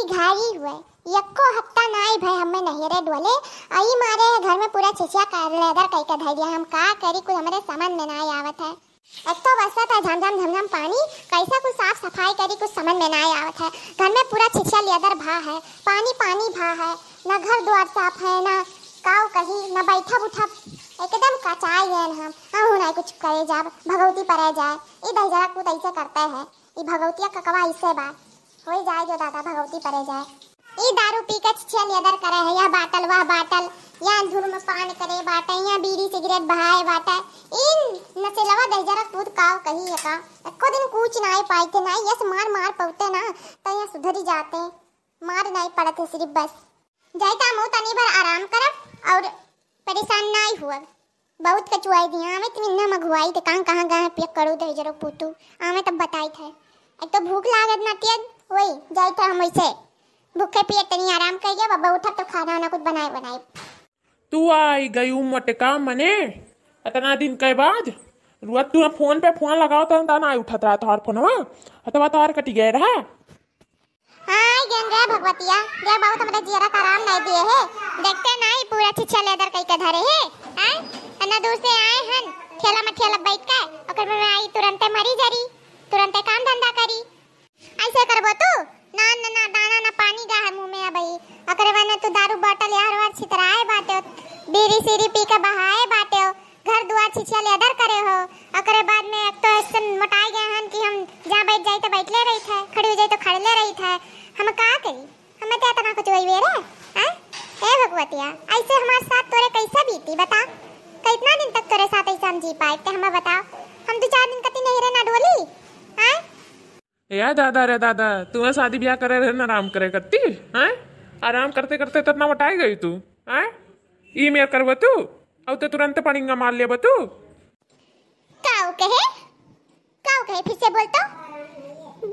की घारी हुए यक्को हत्ता नाई भाई हमें नहीं रे डोले आई मारे घर में पूरा छिछिया कर ले अगर कई का धैर्य हम का करी कुछ हमारे समझ में ना आवत है एक तो बरसात है झमझम झमझम पानी कैसा कुछ साफ सफाई करी कुछ समझ में ना आवत है घर में पूरा छिछिया लेदर भा है पानी पानी भा है ना घर द्वार साफ है ना काउ कही ना बैठा उठा एकदम कचाए हैं हम अहू हाँ, ना कुछ करे जा भगवती पर जाए ई दही जरा कुछ ऐसे करते हैं ई भगवतिया ककवा ऐसे बात हो जाए जो दादा भगवती परे जाए ई दारू पी के छियन नेदर करे है या बाटल वा बाटल या धुर में पान करे बाटे या बीड़ी सिगरेट बहाए बाटे इन नसेलवा जरा खुद काव कही है का एको दिन कूच ना पाई थे ना यस मार मार पौते ना तो यहाँ सुधर ही जाते मार नहीं पड़ते सिर्फ बस जायता मु तनी भर आराम करब और परेशान नहीं हुआ बहुत कचुआई दिया हमें इतनी तो इन्ना मगवाई थे कहाँ कहाँ गए पियक करू दे जरा पूतू हमें तब बताई थे एक तो भूख लागत ना तेज वही जाए था तो हम से भूखे पिए तनी तो आराम कर गया बाबा उठा तो खाना वाना कुछ बनाए बनाए तू आई गई हूँ मटका मने इतना दिन के बाद रुआ तू फोन पे फोन लगाओ तो ता ना उठत रहा तोहार फोनवा हाँ? हतवा तोहार कटी गए रहा हाय गंगा भगवतिया बाबू तो हमरा जियरा का राम नहीं दिए है देखते नहीं पूरा छिछा लेदर कई के धरे है हैं हाँ? अन्ना दूर से आए हन खेला में ठेला बैठ के ओकर में आई तुरंत मरी जरी तुरंत काम धंधा करी ऐसे करबो तू ना ना ना दाना ना पानी गा है मुंह में आ भाई अकरे वने तू दारू बोतल यार वार छितराए बाटे हो बीड़ी सीरी पी के बहाए बाटे हो घर दुआ छिछिया ले अदर करे हो अकरे बाद में एक तो ऐसे मोटाई गए हन कि हम जा बैठ जाई तो बैठ ले रही थे खड़ी हो जाई तो खड़े ले रही थे हम का करी हम ते तो तना कुछ होई बेरे हैं हे भगवतिया ऐसे हमार साथ तोरे कैसे बीती बता कितना दिन तक तोरे साथ ऐसे हम जी पाए ते हमें बताओ हम तो चार दिन या दादा रे दादा तुम्हें शादी ब्याह करे रहे आराम करे करती है आराम करते करते तो इतना मटाई गई तू है ई मेर करब तू अब तो तुरंत पड़ेगा मार लेब तू काओ कहे काओ कहे फिर से बोल तो।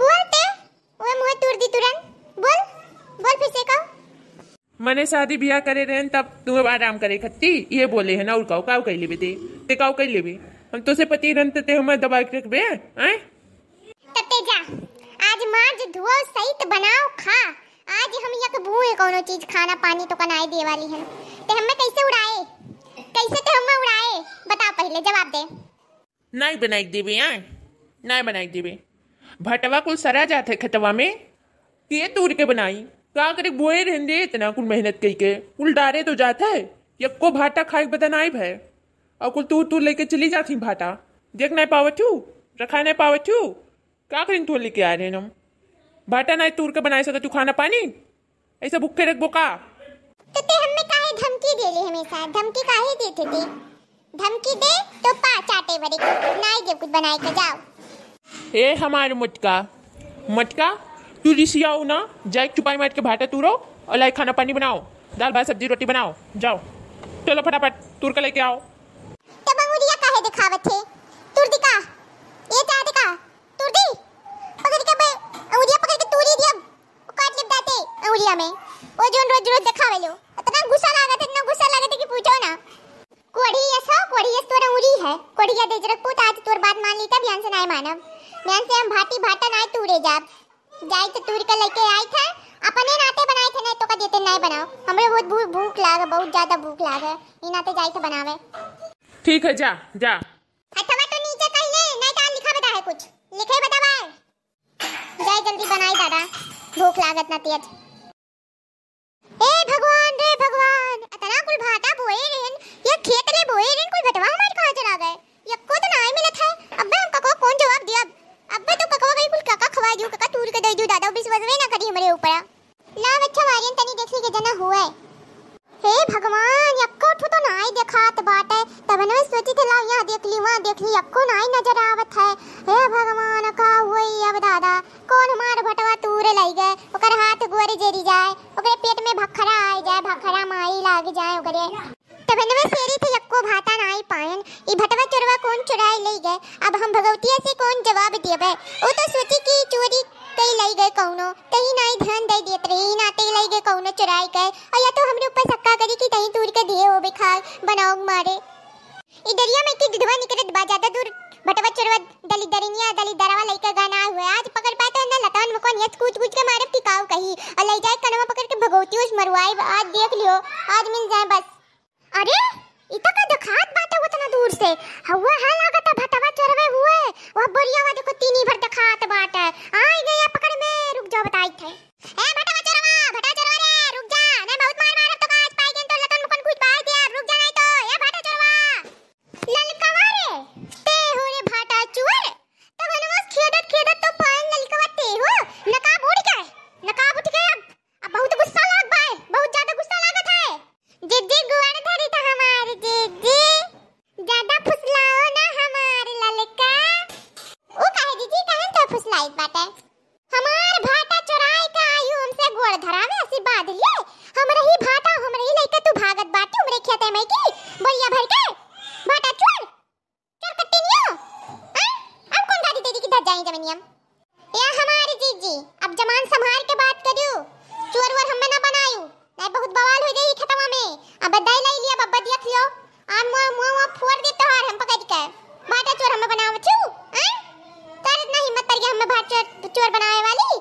बोलते वो मुंह तोड़ दी तुरंत बोल बोल फिर से काओ मने शादी ब्याह करे रहे तब तुम आराम करे खत्ती ये बोले है ना और काओ काओ कह ले ते ते काओ कह ले हम तो से पति रहन ते हमें दबाई के रखबे हैं आज माज धो सहित बनाओ खा आज हम यक भूए कोनो चीज खाना पानी तो कनाए दे वाली है ते हम में कैसे उड़ाए कैसे ते हम में उड़ाए बता पहले जवाब दे नहीं बनाई दी भी यार नहीं बनाई दी भी भटवा कुल सरा जाते खतवा में के दूर के बनाई का करे बोए रहंदे इतना कुल मेहनत कई के कुल डारे तो जाता है यक्को भाटा खाए बता नाई भय और कुल तू तू लेके चली जाती भाटा देख नहीं पावत रखा नहीं पावत क्या करेंगे थोड़ी लेके आ रहे हैं हम भाटा ना तूर के बनाए सकते तो तू खाना पानी ऐसा भूखे रख बोका तो ते काहे धमकी हमेशा धमकी काहे देते थे धमकी दे तो पा चाटे बड़े नाई कुछ बनाए के तो जाओ ए हमारे मटका मटका तू ना जाए चुपाई मार के भाटा तूरो और लाइक खाना पानी बनाओ दाल भात सब्जी रोटी बनाओ जाओ चलो फटाफट तूर का लेके आओ तब काहे दिखावत थे दिखा રોજ રોજ દેખાવેલો તને गुस्सा લાગે છે इतना गुस्सा લાગે છે कि पूछो ना कोड़ी ऐसा कोड़ी ऐस तोरा उरी है कोड़ी या देजरक पूत आज तोर बात मान ली तब यहाँ से नाय मानव बयान से हम भाटी भाटा नाय तूरे जाब जाई तो तूर का लेके आई था अपने नाते बनाए थे नहीं तो का देते तो नहीं बनाओ हमरे बहुत भूख भूख लागे बहुत ज्यादा भूख लागे ई नाते जाई तो बनावे ठीक है जा जा अथवा तो नीचे कह ले नहीं का तो लिखा बता है कुछ लिखे बतावा जाए जल्दी बनाई दादा भूख लागत ना तेज ए भगवान रे भगवान अतना कुल भाता बोए रहन या है और या तो हमरे ऊपर सक्का करी कि तहीं दूर के दिए हो बेखार बनाओ मारे ई दरिया में की दुधवा निकलत बा ज्यादा दूर बटवा चरवा दली दरिनिया दली दरावा लइका गाना आ हुआ आज पकड़ पाते ना लतावन मकोन यस कूच कूच के मारब टिकाऊ कही और ले जाए कनवा पकड़ के भगोती उस मरवाए आज देख लियो आज मिल जाए बस अरे इतना का दिखात बात है उतना दूर से हवा हाल आगत भटवा चरवे हुए वह बोरिया समय की भैया भर के भाटा चोर चोर कट्टी नहीं हो हां अब कौन दादी दीदी की धज जाएंगे मनियम या हमारी जीजी अब जमान संभाल के बात करियो चोर वर हम ना बनायो नहीं बहुत बवाल हो जाई खत्म में अब बदाई लाई लिया बब्बा दिया खियो आ मुआ मुआ फोड़ दे तो हम पकड़ के भाटा चोर हमें बनाओ छु हां तारे इतना हिम्मत कर गया हमें भाटा चोर बनाए वाली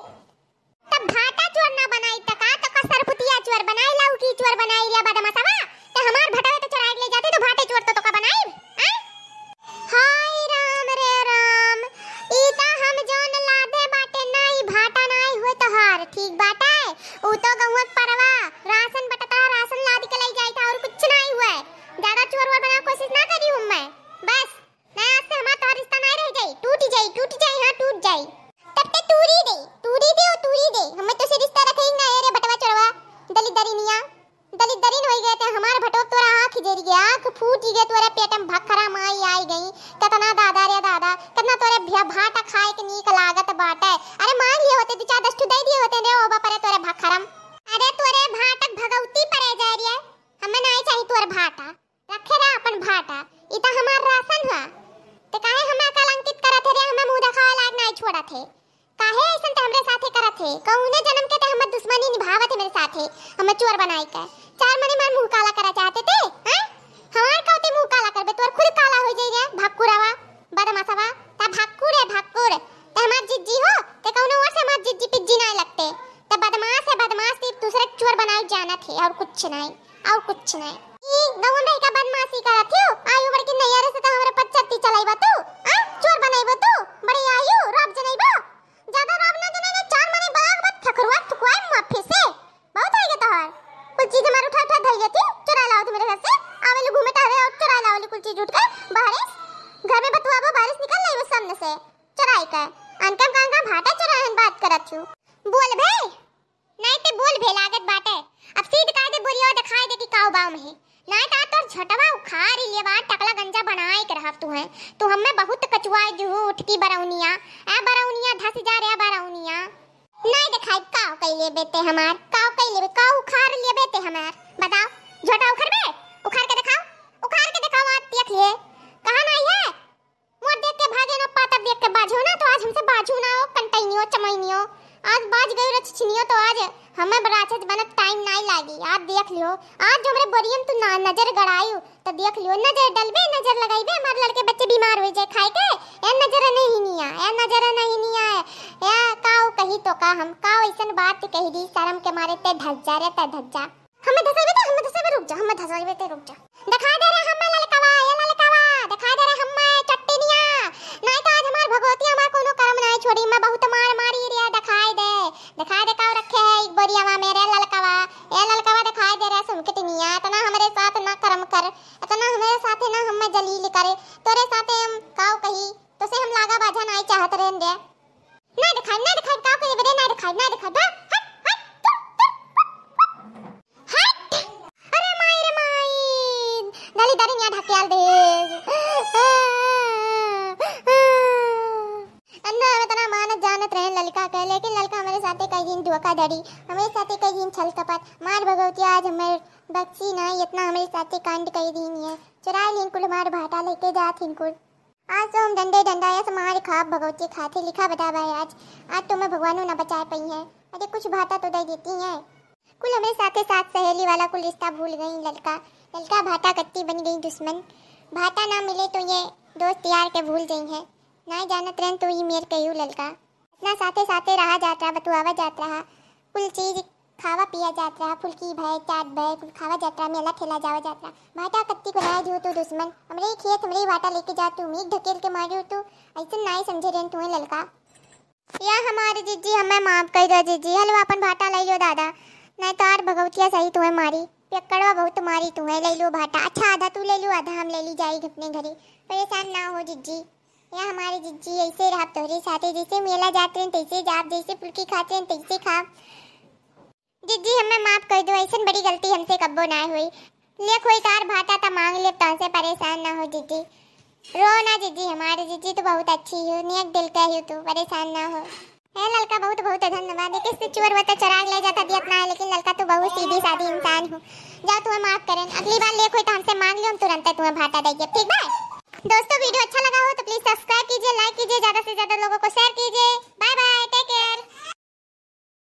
पेटम भखरा माई आई गई कतना दादा रे दादा कतना तोरे भिया भाटा खाए के नीक लागत बाटे अरे मान लिए होते दू चार दस टू दे दिए होते रे ओबा परे तोरे भखरम अरे तोरे भाटक भगवती परे जा रही है हमें नहीं चाहिए तोर भाटा रखे रे अपन भाटा ई तो हमार राशन हुआ ते काहे हमें कलंकित करत थे रे हमें मुंह दिखावे लायक नहीं छोड़ा थे काहे ऐसन त हमरे साथे करत है कहूने जन्म के त हमर दुश्मनी निभावत है मेरे साथे हमें चोर बनाई के चार मने मन मुंह काला करा चाहते थे हैं हमार काते मुंह काला करबे तोर खुद काला हो जाई रे भाकुरावा बदमाशावा ता भाकुर है भाकुर ते हमार जिज्जी हो ते कौनो और से हमार जिज्जी पिज्जी ना लगते ते बदमाश है बदमाश ते तो दूसरे चोर बनाए जाना थे और कुछ नहीं और कुछ नहीं ई गवन भाई का बदमाशी करत हो आयु बड़ के नैया से त तो हमरे पचती चलाइबा तू आ चोर बनाइबो तू बड़ी आयु रब जनाइबो ज्यादा रब ना जनाइने चार मने बाग मत ठकरुआ ठुकवाए मुआ फिर से बहुत हो गया तोहर कुल चीज हमारा उठा उठा धर गई थी चुरा लाओ थी मेरे घर से आवे लोग घूमे टहले और चुरा लाओ कुल चीज उठ कर बारिश घर में बतवा बारिश निकल रही वो सामने से चुराई का अनकम कहां का भाटा चुरा हन बात करत छु बोल बे नहीं ते तो बोल भे लागत बाटे अब सीध का दे बोलियो दिखाई देती काऊ बाऊ में नहीं ता तो तोर झटवा उखाड़ लिए बा टकला गंजा बनाए के रहब तू है तो हम में बहुत कचुआ झूठ की बराउनिया ए बराउनिया धस जा रे बराउनिया नहीं दिखाई काऊ ले बेटे हमार ले लेबे का उखाड़ लेबे ते हमार बताओ झोटा बे उखार के दिखाओ उखार के दिखाओ आज देख लिए कहां ना है मोर देख के भागे ना पाता देख के बाजू ना तो आज हमसे बाजू ना हो कंटैनियो चमैनियो आज बाज गई रे छिनियो तो आज हमें बराचत बनत टाइम नहीं लागी आप देख लियो आज जो हमरे बोरियम तू ना नजर गड़ायो तो देख लियो नजर डलबे नजर लगाईबे हमारे लड़के बच्चे बीमार हो जाए खाए के ए नजर नहीं निया ए नजर नहीं निया ए काओ कही तो का हम काओ ऐसन बात कह दी शर्म के मारे ते धज जा रे ते धज जा हमें धसाबे तो हमें धसाबे रुक जा हमें धसाबे ते रुक जा दिखा दे रे हमें ललकावा ए ललकावा दिखा दे रे हमें निया नहीं तो आज हमार भगोतिया ಇದ್ದಾರೆ ಯಾ ಢಕ್ಯಾಲ್ದೆ अंदर हमें तना मानत जानत रहे ललका के लेकिन ललका हमारे साथ कई दिन धोखाधड़ी हमारे साथ कई छल कपट मार भगवती आज हमें बक्सी ना इतना हमारे साथ कांड कई दिन है चुरा लीन कुल मार भाटा लेके जा थीन आज तो हम डंडे डंडाया समार खाप भगवती खाते लिखा बता भाई आज आज तुम्हें तो भगवानों ना बचा पाई है अरे कुछ भाटा तो दे देती है कुल हमें साथ साथ सहेली वाला कुल रिश्ता भूल गई ललका ललका भाटा कत्ती बन गई दुश्मन भाटा ना मिले तो ये दोस्त यार के भूल गई है ना जाना तुरंत तो ही मेर कहू ललका अपना साथे साथे रहा जात रहा बतुआवा जात रहा कुल चीज खावा पिया जात रहा फुल्की भय चाट भय कुल खावा जात रहा मेला खेला जावा जात रहा भाटा कत्ती को ना जू तू दुश्मन हमरे खेत हमरे भाटा लेके जा तू मीघ ढकेल के मारू तू ऐसा ना ही समझे रेन तू ललका या हमारे जीजी हमें माफ कर दो जीजी हलवा अपन भाटा ले लो दादा ना तो आर भगवतिया सही तू तो है मारी पियक्कड़वा बहुत मारी तू है ले लो भाटा अच्छा आधा तू ले लो आधा हम ले ली जाए अपने घरे परेशान ना हो जिज्जी या हमारे जिज्जी ऐसे रहा तोहरे साथे जैसे मेला जाते हैं तैसे जाप जैसे पुलकी खाते हैं तैसे खा जिज्जी हमें माफ कर दो ऐसा बड़ी गलती हमसे कब्बो ना हुई ले कोई तार भाटा था मांग ले तो से परेशान ना हो जिज्जी रो ना जिज्जी हमारे जिज्जी तो बहुत अच्छी हो नियत दिल का ही तू परेशान ना हो है लड़का बहुत बहुत धन्यवाद एक इससे चोर वता चराग ले जाता दिया अपना है लेकिन ललका तू तो बहुत सीधी सादी इंसान हो जाओ तुम्हें माफ करें अगली बार ले कोई तो हमसे मांग लियो हम तुरंत तुम्हें भाटा देंगे ठीक बाय दोस्तों वीडियो अच्छा लगा हो तो प्लीज सब्सक्राइब कीजिए लाइक कीजिए ज्यादा से ज्यादा लोगों को शेयर कीजिए बाय बाय टेक केयर